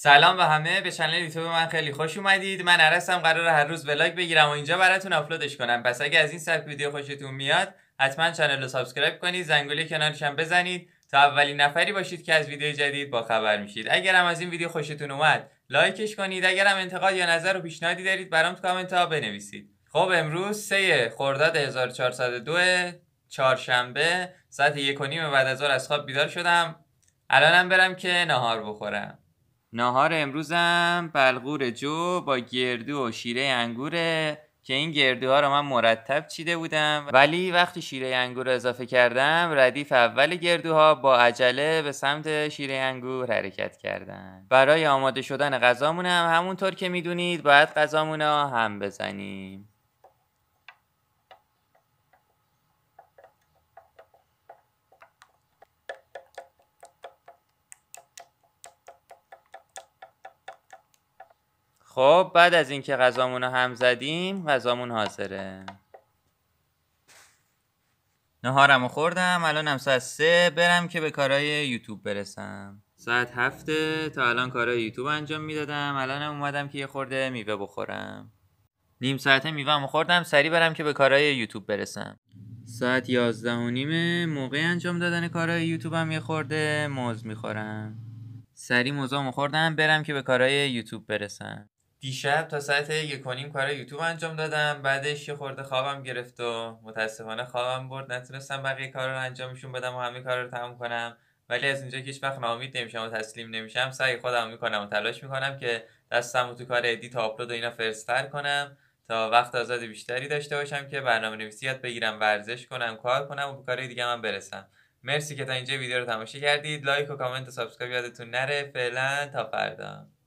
سلام به همه به چنل یوتیوب من خیلی خوش اومدید من عرسم قرار هر روز ولاگ بگیرم و اینجا براتون آپلودش کنم پس اگه از این سبک ویدیو خوشتون میاد حتما چنل رو سابسکرایب کنید زنگوله کنارش بزنید تا اولین نفری باشید که از ویدیو جدید با خبر میشید اگر هم از این ویدیو خوشتون اومد لایکش کنید اگر هم انتقاد یا نظر و پیشنهادی دارید برام تو کامنت ها بنویسید خب امروز سه خرداد 1402 چهارشنبه ساعت یک و نیم بعد از ظهر از خواب بیدار شدم الانم برم که نهار بخورم ناهار امروزم بلغور جو با گردو و شیره انگوره که این گردوها رو من مرتب چیده بودم ولی وقتی شیره انگور رو اضافه کردم ردیف اول گردوها با عجله به سمت شیره انگور حرکت کردن برای آماده شدن غذامونم همونطور که میدونید باید غذامون هم بزنیم خب بعد از اینکه غذامون رو هم زدیم غذامون حاضره نهارم رو خوردم الانم ساعت سه برم که به کارهای یوتیوب برسم ساعت هفته تا الان کارهای یوتیوب انجام میدادم الانم اومدم که یه خورده میوه بخورم نیم ساعته میوه خوردم سری برم که به کارهای یوتیوب برسم ساعت یازده و نیمه موقع انجام دادن کارهای هم یه خورده موز میخورم سری موزامو خوردم برم که به کارهای یوتیوب برسم دیشب تا ساعت یک و کار یوتیوب انجام دادم بعدش یه خورده خوابم گرفت و متاسفانه خوابم برد نتونستم بقیه کار رو انجامشون بدم و همه کار رو تموم کنم ولی از اینجا که هیچ وقت ناامید نمیشم و تسلیم نمیشم سعی خودم میکنم و تلاش میکنم که دستم تو کار ادیت و آپلود و اینا فرستر کنم تا وقت آزاد بیشتری داشته باشم که برنامه نویسی یاد بگیرم ورزش کنم کار کنم و به دیگه من برسم مرسی که تا اینجا ویدیو رو تماشا کردید لایک و کامنت و سابسکرایب یادتون نره فعلا تا فردا